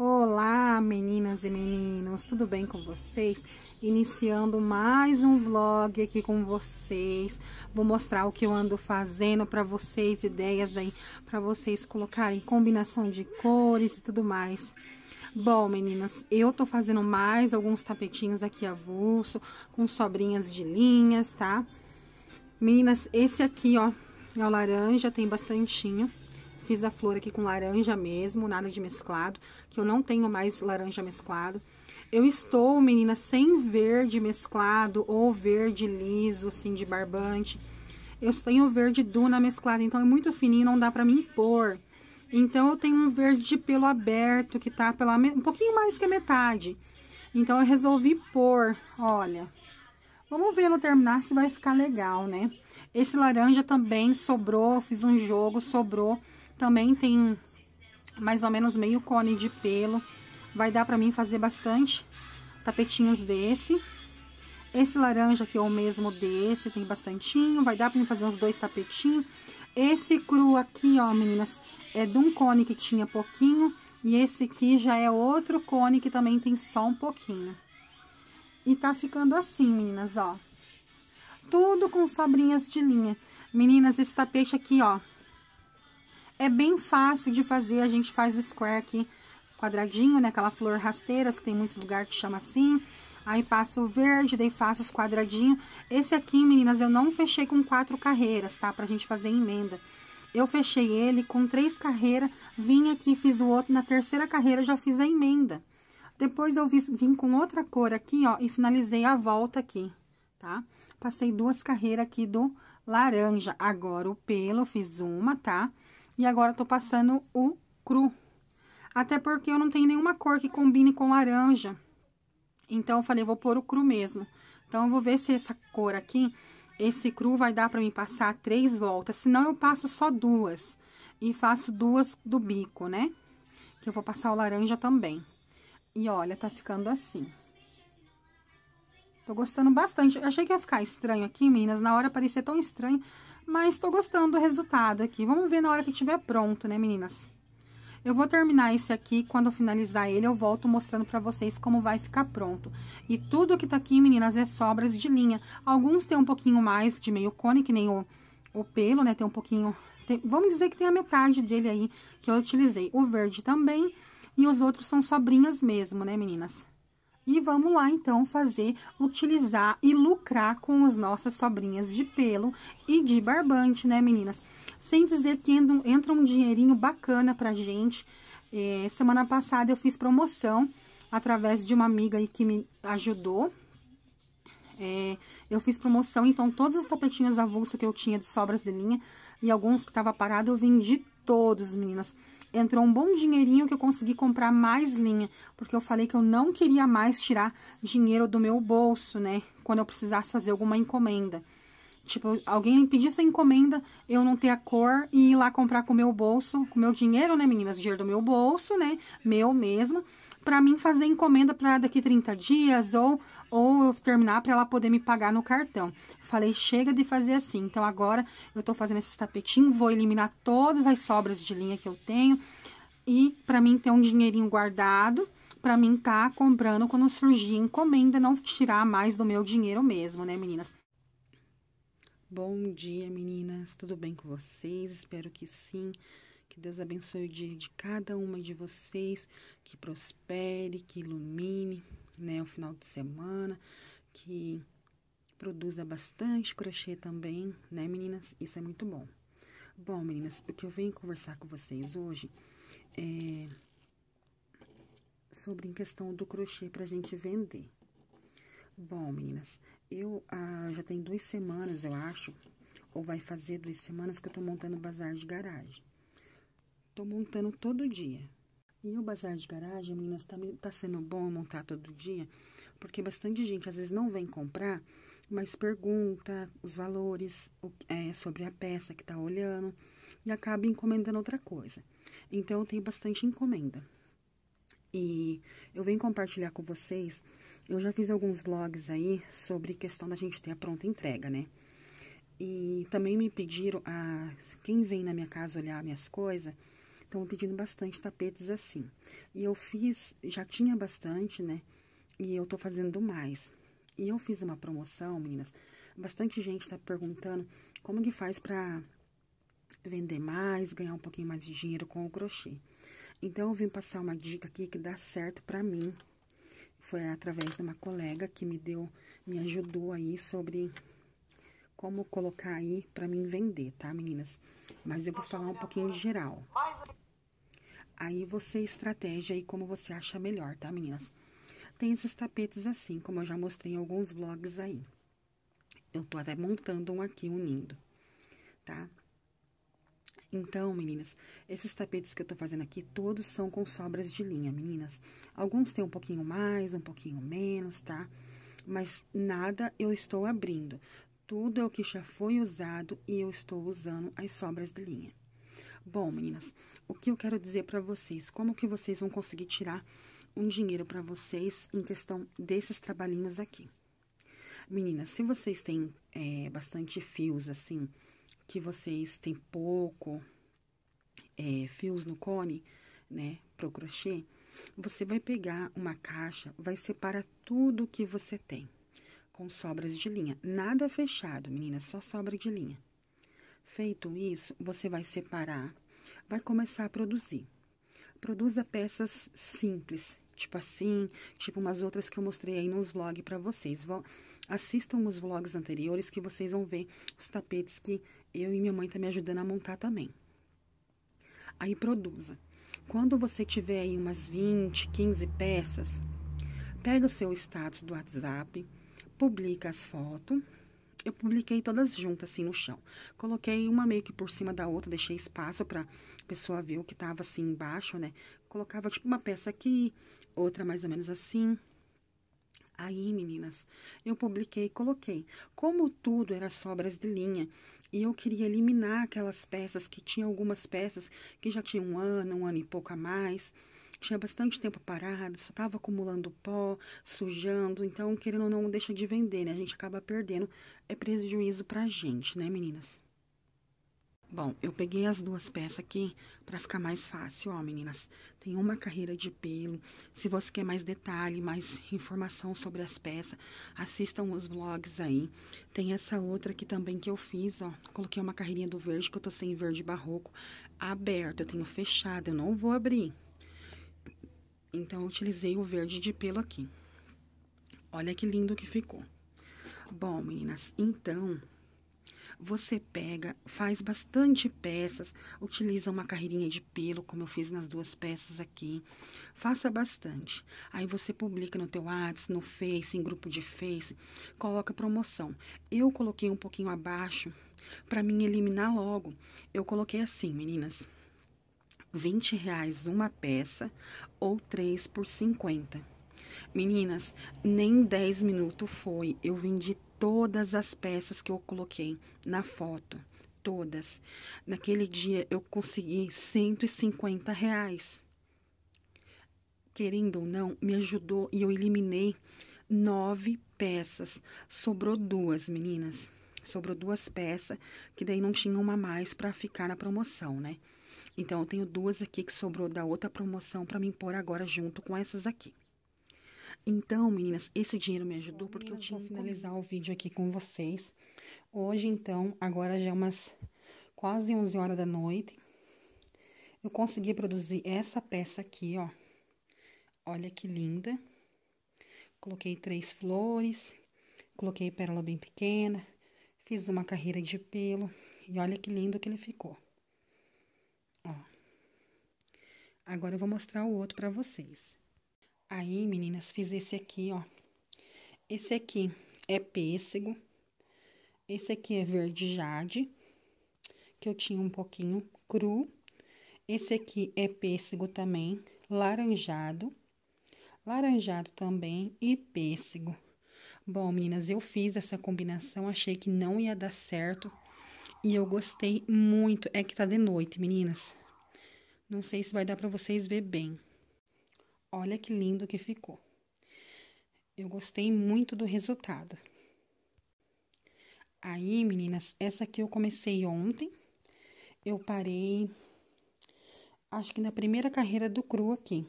Olá, meninas e meninos, tudo bem com vocês? Iniciando mais um vlog aqui com vocês. Vou mostrar o que eu ando fazendo para vocês, ideias aí para vocês colocarem combinação de cores e tudo mais. Bom, meninas, eu tô fazendo mais alguns tapetinhos aqui avulso, com sobrinhas de linhas, tá? Meninas, esse aqui, ó, é o laranja, tem bastantinho. Fiz a flor aqui com laranja mesmo, nada de mesclado, que eu não tenho mais laranja mesclado. Eu estou, menina, sem verde mesclado ou verde liso, assim, de barbante. Eu tenho verde duna mesclado, então é muito fininho, não dá pra me impor. Então, eu tenho um verde de pelo aberto, que tá pela um pouquinho mais que a metade. Então, eu resolvi pôr, olha, Vamos ver no terminar se vai ficar legal, né? Esse laranja também sobrou, fiz um jogo, sobrou. Também tem mais ou menos meio cone de pelo. Vai dar pra mim fazer bastante tapetinhos desse. Esse laranja aqui é o mesmo desse, tem bastantinho. Vai dar pra mim fazer uns dois tapetinhos. Esse cru aqui, ó, meninas, é de um cone que tinha pouquinho. E esse aqui já é outro cone que também tem só um pouquinho. E tá ficando assim, meninas, ó. Tudo com sobrinhas de linha. Meninas, esse tapete aqui, ó, é bem fácil de fazer, a gente faz o square aqui quadradinho, né? Aquela flor rasteira, que tem muitos lugares que chama assim. Aí passa o verde, daí faço os quadradinhos. Esse aqui, meninas, eu não fechei com quatro carreiras, tá? Pra gente fazer emenda. Eu fechei ele com três carreiras, vim aqui, fiz o outro, na terceira carreira já fiz a emenda. Depois eu vim com outra cor aqui, ó, e finalizei a volta aqui, tá? Passei duas carreiras aqui do laranja. Agora, o pelo, fiz uma, tá? Tá? E agora, tô passando o cru. Até porque eu não tenho nenhuma cor que combine com laranja. Então, eu falei, vou pôr o cru mesmo. Então, eu vou ver se essa cor aqui, esse cru vai dar pra mim passar três voltas. Senão, eu passo só duas. E faço duas do bico, né? Que eu vou passar o laranja também. E olha, tá ficando assim. Tô gostando bastante. achei que ia ficar estranho aqui, meninas. Na hora parecia tão estranho, mas tô gostando do resultado aqui. Vamos ver na hora que tiver pronto, né, meninas? Eu vou terminar esse aqui, quando eu finalizar ele, eu volto mostrando pra vocês como vai ficar pronto. E tudo que tá aqui, meninas, é sobras de linha. Alguns tem um pouquinho mais de meio cone, que nem o, o pelo, né, tem um pouquinho... Tem, vamos dizer que tem a metade dele aí que eu utilizei. O verde também, e os outros são sobrinhas mesmo, né, meninas? E vamos lá, então, fazer, utilizar e lucrar com as nossas sobrinhas de pelo e de barbante, né, meninas? Sem dizer que entra um dinheirinho bacana pra gente. É, semana passada eu fiz promoção através de uma amiga aí que me ajudou, é, eu fiz promoção, então todos os tapetinhos avulso que eu tinha de sobras de linha e alguns que tava parado, eu vendi todos, meninas entrou um bom dinheirinho que eu consegui comprar mais linha, porque eu falei que eu não queria mais tirar dinheiro do meu bolso, né? Quando eu precisasse fazer alguma encomenda. Tipo, alguém pedisse a encomenda, eu não ter a cor e ir lá comprar com o meu bolso, com o meu dinheiro, né, meninas? Dinheiro do meu bolso, né? Meu mesmo. Pra mim fazer encomenda pra daqui 30 dias ou ou eu terminar para ela poder me pagar no cartão. Falei, chega de fazer assim. Então, agora eu tô fazendo esse tapetinho, vou eliminar todas as sobras de linha que eu tenho. E para mim ter um dinheirinho guardado, para mim tá comprando quando surgir encomenda, não tirar mais do meu dinheiro mesmo, né, meninas? Bom dia, meninas. Tudo bem com vocês? Espero que sim. Que Deus abençoe o dia de cada uma de vocês, que prospere, que ilumine, né, o final de semana, que produza bastante crochê também, né, meninas? Isso é muito bom. Bom, meninas, o que eu venho conversar com vocês hoje é sobre a questão do crochê pra gente vender. Bom, meninas, eu ah, já tem duas semanas, eu acho, ou vai fazer duas semanas que eu tô montando bazar de garagem. Tô montando todo dia, e o bazar de garagem, meninas, tá, tá sendo bom montar todo dia, porque bastante gente às vezes não vem comprar, mas pergunta os valores o, é, sobre a peça que tá olhando e acaba encomendando outra coisa. Então, eu tenho bastante encomenda. E eu venho compartilhar com vocês, eu já fiz alguns blogs aí sobre questão da gente ter a pronta entrega, né? E também me pediram a quem vem na minha casa olhar minhas coisas, Estão pedindo bastante tapetes assim. E eu fiz, já tinha bastante, né? E eu tô fazendo mais. E eu fiz uma promoção, meninas. Bastante gente tá perguntando como que faz pra vender mais, ganhar um pouquinho mais de dinheiro com o crochê. Então, eu vim passar uma dica aqui que dá certo pra mim. Foi através de uma colega que me deu, me ajudou aí sobre como colocar aí pra mim vender, tá, meninas? Mas eu vou falar um pouquinho geral. Aí você estratégia e como você acha melhor, tá, meninas? Tem esses tapetes assim, como eu já mostrei em alguns vlogs aí. Eu tô até montando um aqui unindo, tá? Então, meninas, esses tapetes que eu tô fazendo aqui, todos são com sobras de linha, meninas. Alguns tem um pouquinho mais, um pouquinho menos, tá? Mas nada eu estou abrindo. Tudo é o que já foi usado e eu estou usando as sobras de linha. Bom, meninas, o que eu quero dizer para vocês? Como que vocês vão conseguir tirar um dinheiro para vocês em questão desses trabalhinhos aqui? Meninas, se vocês têm é, bastante fios, assim, que vocês têm pouco é, fios no cone, né, pro crochê, você vai pegar uma caixa, vai separar tudo que você tem com sobras de linha. Nada fechado, meninas, só sobra de linha. Feito isso, você vai separar vai começar a produzir. Produza peças simples, tipo assim, tipo umas outras que eu mostrei aí nos vlogs para vocês. Vão, assistam os vlogs anteriores que vocês vão ver os tapetes que eu e minha mãe tá me ajudando a montar também. Aí produza. Quando você tiver aí umas 20, 15 peças, pega o seu status do WhatsApp, publica as fotos eu publiquei todas juntas, assim, no chão. Coloquei uma meio que por cima da outra, deixei espaço pra pessoa ver o que tava, assim, embaixo, né? Colocava, tipo, uma peça aqui, outra mais ou menos assim. Aí, meninas, eu publiquei e coloquei. Como tudo era sobras de linha, e eu queria eliminar aquelas peças que tinha algumas peças que já tinham um ano, um ano e pouco a mais tinha bastante tempo parado, só tava acumulando pó, sujando, então, querendo ou não, deixa de vender, né? A gente acaba perdendo, é prejuízo pra gente, né, meninas? Bom, eu peguei as duas peças aqui para ficar mais fácil, ó, meninas. Tem uma carreira de pelo. Se você quer mais detalhe, mais informação sobre as peças, assistam os vlogs aí. Tem essa outra aqui também que eu fiz, ó. Coloquei uma carreirinha do verde, que eu tô sem verde barroco, Aberto, Eu tenho fechado, eu não vou abrir. Então, utilizei o verde de pelo aqui. Olha que lindo que ficou. Bom, meninas, então, você pega, faz bastante peças, utiliza uma carreirinha de pelo, como eu fiz nas duas peças aqui. Faça bastante. Aí você publica no teu WhatsApp, no Face, em grupo de Face, coloca promoção. Eu coloquei um pouquinho abaixo para mim eliminar logo. Eu coloquei assim, meninas. 20 reais uma peça ou 3 por 50. Meninas, nem 10 minutos foi, eu vendi todas as peças que eu coloquei na foto, todas. Naquele dia eu consegui 150 reais. Querendo ou não, me ajudou e eu eliminei nove peças. Sobrou duas, meninas. Sobrou duas peças, que daí não tinha uma mais para ficar na promoção, né? Então, eu tenho duas aqui que sobrou da outra promoção para me pôr agora junto com essas aqui. Então, meninas, esse dinheiro me ajudou porque eu tinha que finalizar o vídeo aqui com vocês. Hoje, então, agora já é umas quase 11 horas da noite. Eu consegui produzir essa peça aqui, ó. Olha que linda. Coloquei três flores, coloquei pérola bem pequena, fiz uma carreira de pelo e olha que lindo que ele ficou. Ó. Agora eu vou mostrar o outro para vocês. Aí, meninas, fiz esse aqui, ó. Esse aqui é pêssego. Esse aqui é verde jade, que eu tinha um pouquinho cru. Esse aqui é pêssego também, laranjado. Laranjado também e pêssego. Bom, meninas, eu fiz essa combinação, achei que não ia dar certo. E eu gostei muito. É que tá de noite, meninas. Não sei se vai dar para vocês ver bem. Olha que lindo que ficou. Eu gostei muito do resultado. Aí, meninas, essa aqui eu comecei ontem. Eu parei, acho que na primeira carreira do cru aqui.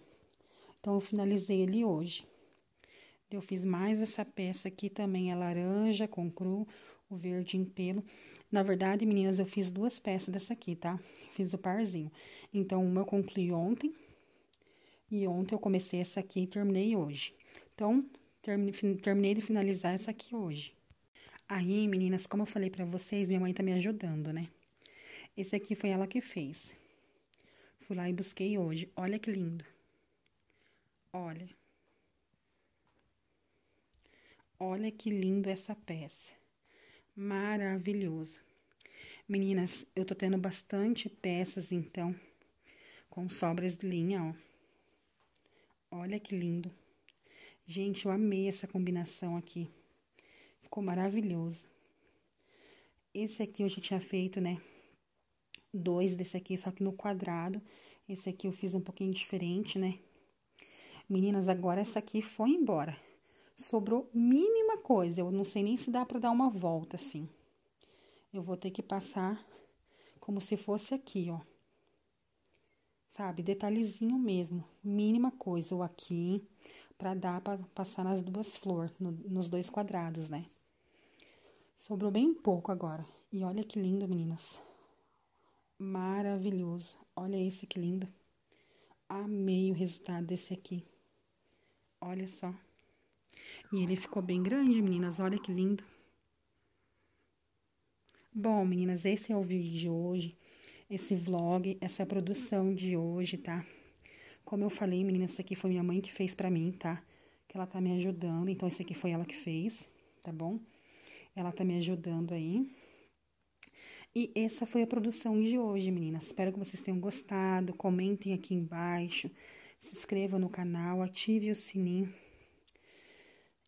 Então, eu finalizei ele hoje. Eu fiz mais essa peça aqui também, é laranja com cru o verde em pelo. Na verdade, meninas, eu fiz duas peças dessa aqui, tá? Fiz o parzinho. Então, uma eu concluí ontem. E ontem eu comecei essa aqui e terminei hoje. Então, terminei de finalizar essa aqui hoje. Aí, meninas, como eu falei pra vocês, minha mãe tá me ajudando, né? Esse aqui foi ela que fez. Fui lá e busquei hoje. Olha que lindo. Olha. Olha que lindo essa peça maravilhoso. Meninas, eu tô tendo bastante peças, então, com sobras de linha, ó. Olha que lindo. Gente, eu amei essa combinação aqui. Ficou maravilhoso. Esse aqui eu já tinha feito, né? Dois desse aqui, só que no quadrado. Esse aqui eu fiz um pouquinho diferente, né? Meninas, agora essa aqui foi embora sobrou mínima coisa. Eu não sei nem se dá para dar uma volta assim. Eu vou ter que passar como se fosse aqui, ó. Sabe, detalhezinho mesmo, mínima coisa ou aqui para dar para passar nas duas flores, no, nos dois quadrados, né? Sobrou bem pouco agora. E olha que lindo, meninas. Maravilhoso. Olha esse que lindo. Amei o resultado desse aqui. Olha só. E ele ficou bem grande, meninas. Olha que lindo. Bom, meninas, esse é o vídeo de hoje. Esse vlog, essa produção de hoje, tá? Como eu falei, meninas, isso aqui foi minha mãe que fez pra mim, tá? Que ela tá me ajudando. Então, esse aqui foi ela que fez, tá bom? Ela tá me ajudando aí. E essa foi a produção de hoje, meninas. Espero que vocês tenham gostado. Comentem aqui embaixo. Se inscreva no canal, ative o sininho